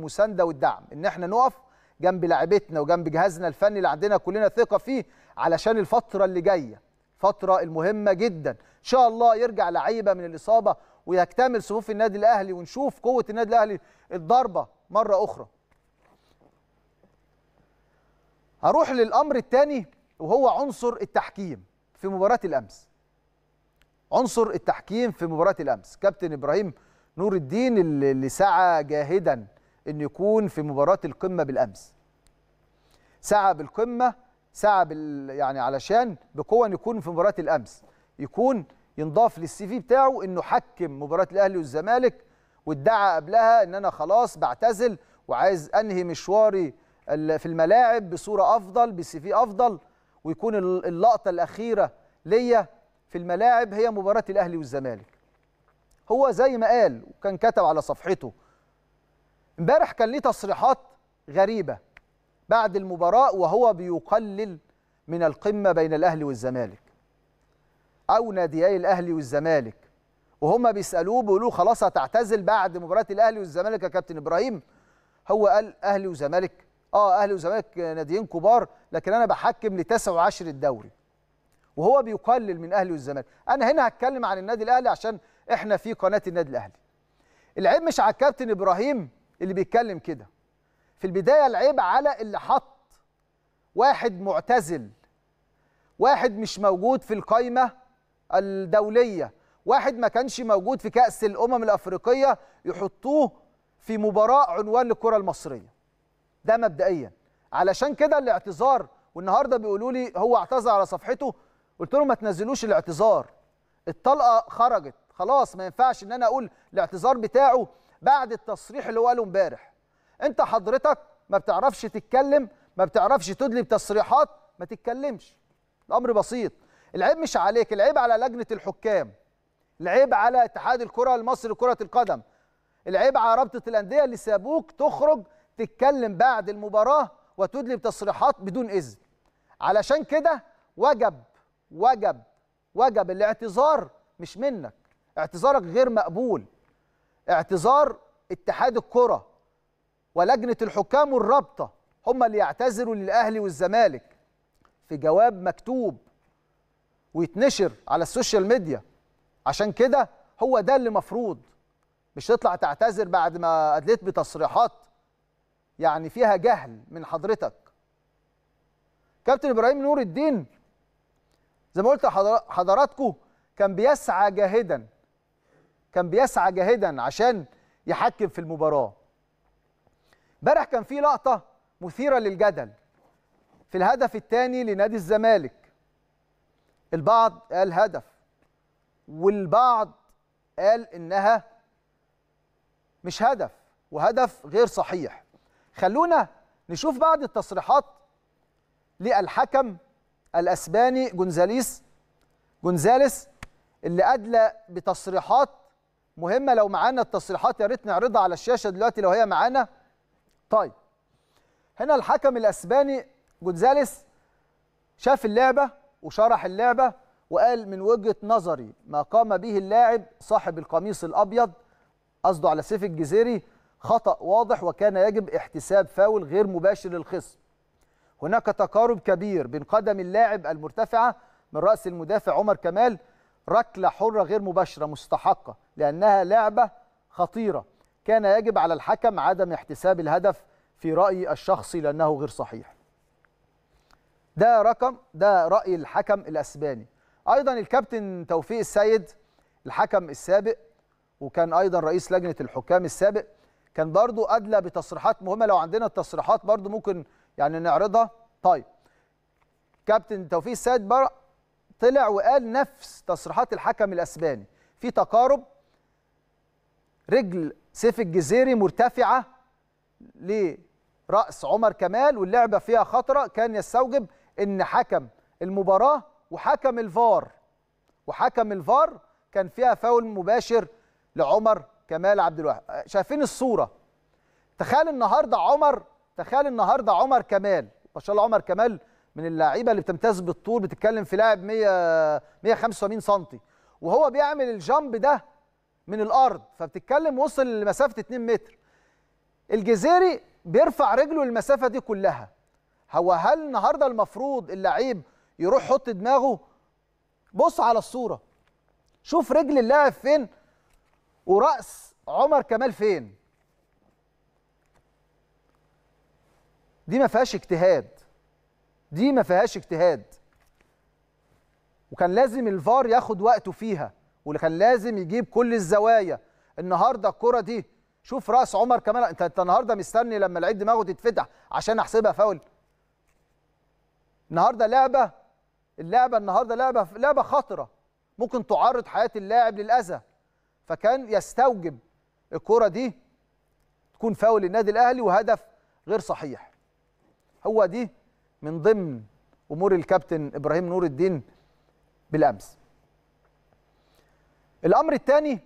المسانده والدعم ان احنا نقف جنب لاعبتنا وجنب جهازنا الفني اللي عندنا كلنا ثقه فيه علشان الفتره اللي جايه فتره المهمه جدا ان شاء الله يرجع لعيبه من الاصابه ويكتمل صفوف النادي الاهلي ونشوف قوه النادي الاهلي الضربه مره اخرى هروح للامر الثاني وهو عنصر التحكيم في مباراه الامس عنصر التحكيم في مباراه الامس كابتن ابراهيم نور الدين اللي سعى جاهدا انه يكون في مباراه القمه بالامس سعى بالقمه سعى بال يعني علشان بقوه انه يكون في مباراه الامس يكون ينضاف للسي في بتاعه انه حكم مباراه الاهلي والزمالك وادعى قبلها ان انا خلاص بعتزل وعايز انهي مشواري في الملاعب بصوره افضل بالسي في افضل ويكون اللقطه الاخيره ليا في الملاعب هي مباراه الاهلي والزمالك هو زي ما قال وكان كتب على صفحته امبارح كان ليه تصريحات غريبه بعد المباراه وهو بيقلل من القمه بين الاهلي والزمالك او ناديي الاهلي والزمالك وهم بيسالوه بيقولوا خلاص هتعتزل بعد مباراه الاهلي والزمالك يا كابتن ابراهيم هو قال اهلي وزمالك اه اهلي وزمالك ناديين كبار لكن انا بحكم لتسع وعشر الدوري وهو بيقلل من اهلي والزمالك انا هنا هتكلم عن النادي الاهلي عشان احنا في قناه النادي الاهلي العيب مش على الكابتن ابراهيم اللي بيتكلم كده في البدايه العيب على اللي حط واحد معتزل واحد مش موجود في القايمه الدوليه واحد ما كانش موجود في كاس الامم الافريقيه يحطوه في مباراه عنوان للكره المصريه ده مبدئيا علشان كده الاعتذار والنهارده بيقولوا لي هو اعتذر على صفحته قلت لهم ما تنزلوش الاعتذار الطلقه خرجت خلاص ما ينفعش ان انا اقول الاعتذار بتاعه بعد التصريح اللي هو قاله امبارح انت حضرتك ما بتعرفش تتكلم ما بتعرفش تدلي بتصريحات ما تتكلمش الامر بسيط العيب مش عليك العيب على لجنه الحكام العيب على اتحاد الكره المصري لكره القدم العيب على رابطه الانديه اللي سابوك تخرج تتكلم بعد المباراه وتدلي بتصريحات بدون اذن علشان كده وجب وجب وجب الاعتذار مش منك اعتذارك غير مقبول اعتذار اتحاد الكره ولجنه الحكام والرابطه هم اللي يعتذروا للاهلي والزمالك في جواب مكتوب ويتنشر على السوشيال ميديا عشان كده هو ده اللي مفروض مش تطلع تعتذر بعد ما ادليت بتصريحات يعني فيها جهل من حضرتك كابتن ابراهيم نور الدين زي ما قلت حضراتكم كان بيسعى جاهدا كان بيسعى جاهدا عشان يحكم في المباراه امبارح كان في لقطه مثيره للجدل في الهدف الثاني لنادي الزمالك البعض قال هدف والبعض قال انها مش هدف وهدف غير صحيح خلونا نشوف بعض التصريحات للحكم الاسباني جونزاليس جونزاليس اللي ادلى بتصريحات مهمه لو معانا التصريحات يا ريت نعرضها على الشاشه دلوقتي لو هي معانا طيب هنا الحكم الاسباني جونزاليس شاف اللعبه وشرح اللعبه وقال من وجهه نظري ما قام به اللاعب صاحب القميص الابيض قصده على سيف الجزيري خطا واضح وكان يجب احتساب فاول غير مباشر للخصم هناك تقارب كبير بين قدم اللاعب المرتفعه من راس المدافع عمر كمال ركله حره غير مباشره مستحقه لانها لعبه خطيره كان يجب على الحكم عدم احتساب الهدف في رايي الشخصي لانه غير صحيح ده رقم ده راي الحكم الاسباني ايضا الكابتن توفيق السيد الحكم السابق وكان ايضا رئيس لجنه الحكام السابق كان برضو ادلى بتصريحات مهمه لو عندنا التصريحات برضو ممكن يعني نعرضها طيب كابتن توفيق السيد طلع وقال نفس تصريحات الحكم الاسباني في تقارب رجل سيف الجزيري مرتفعه لراس عمر كمال واللعبه فيها خطره كان يستوجب ان حكم المباراه وحكم الفار وحكم الفار كان فيها فاول مباشر لعمر كمال عبد الواحد شايفين الصوره تخيل النهارده عمر تخيل النهارده عمر كمال ما شاء الله عمر كمال من اللاعيبه اللي بتمتاز بالطول بتتكلم في لاعب 100 185 سم وهو بيعمل الجامب ده من الارض فبتتكلم وصل لمسافه 2 متر الجزيري بيرفع رجله المسافه دي كلها هو هل النهارده المفروض اللعيب يروح يحط دماغه بص على الصوره شوف رجل اللاعب فين وراس عمر كمال فين دي ما فيهاش اجتهاد دي ما فيهاش اجتهاد وكان لازم الفار ياخد وقته فيها واللي كان لازم يجيب كل الزوايا النهارده الكره دي شوف راس عمر كمان انت انت النهارده مستني لما العيد دماغه تتفتح عشان احسبها فاول النهارده لعبه اللعبه النهارده لعبه لعبه خطره ممكن تعرض حياه اللاعب للاذى فكان يستوجب الكره دي تكون فاول للنادي الاهلي وهدف غير صحيح هو دي من ضمن امور الكابتن ابراهيم نور الدين بالامس الامر الثاني